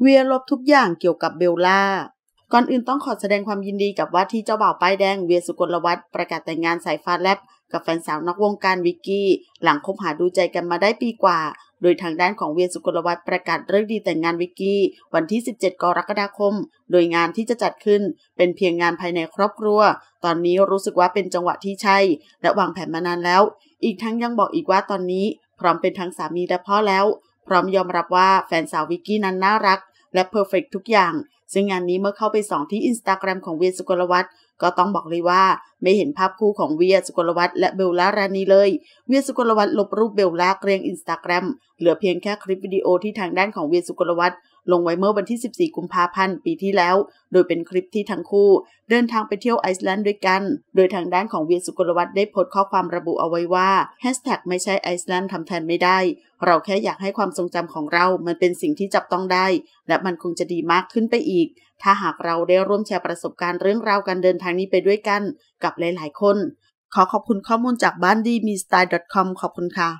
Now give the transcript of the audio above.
เวียลบทุกอย่างเกี่ยวกับเบลล่า ก่อนอื่นต้องขอแสดงความยินดีกับว่าที่เจ้าบ่าวป้ายแดงเวียสุกลวัฒน์ประกาศแต่งงานสายฟ้าแลบกับแฟนสาวนอกวงการวิกกี้ หลังคบหาดูใจกันมาได้ปีกว่า โดยทางด้านของเวียสุกลวัฒน์ประกาศเลิกดีแต่งงานวิกกี้ วันที่ 17 กรกฎาคม โดยงานที่จะจัดขึ้นเป็นเพียงงานภายในครอบครัว ตอนนี้รู้สึกว่าเป็นจังหวะที่ใช่ และวางแผนมานานแล้ว อีกทั้งยังบอกอีกว่าตอนนี้ พร้อมเป็นทั้งสามีและพ่อแล้ว พร้อมยอมรับว่าแฟนสาววิกกี้นั้นน่ารักและเพอร์เฟกทุกอย่าง ซึ่งงานนี้เมื่อเข้าไปส่องที่อินสตาแกรมของเวียสุกลวัตก็ต้องบอกเลยว่าไม่เห็นภาพคู่ของเวียสุกลวัตและเบลล่ารานีเลย เวียสุกลวัตลบรูปเบลล่าเกรียงอินสตาแกรมเหลือเพียงแค่คลิปวิดีโอที่ทางด้านของเวียสุกลวัตลงไว้เมื่อวันที่ 14 กุมภาพันธ์ปีที่แล้ว โดยเป็นคลิปที่ทั้งคู่ เดินทางไปเที่ยวไอซ์แลนด์ด้วยกัน โดยทางด้านของเวียสุกลวัตได้โพสต์ข้อความระบุเอาไว้ว่าแฮชแท็กไม่ใช่ไอซ์แลนด์ทำแทนไม่ได้เราแค่อยากให้ความทรงจำของเรามันเป็นสิ่งที่จับต้องได้ และมันคงจะดีมากขึ้นไปอีก ถ้าหากเราได้ร่วมแชร์ประสบการณ์เรื่องราวการเดินทางางนี้ไปด้วยกันกับหลายๆคน ขอขอบคุณข้อมูลจากบ้านดีมีสไตล์ .com ขอบคุณค่ะ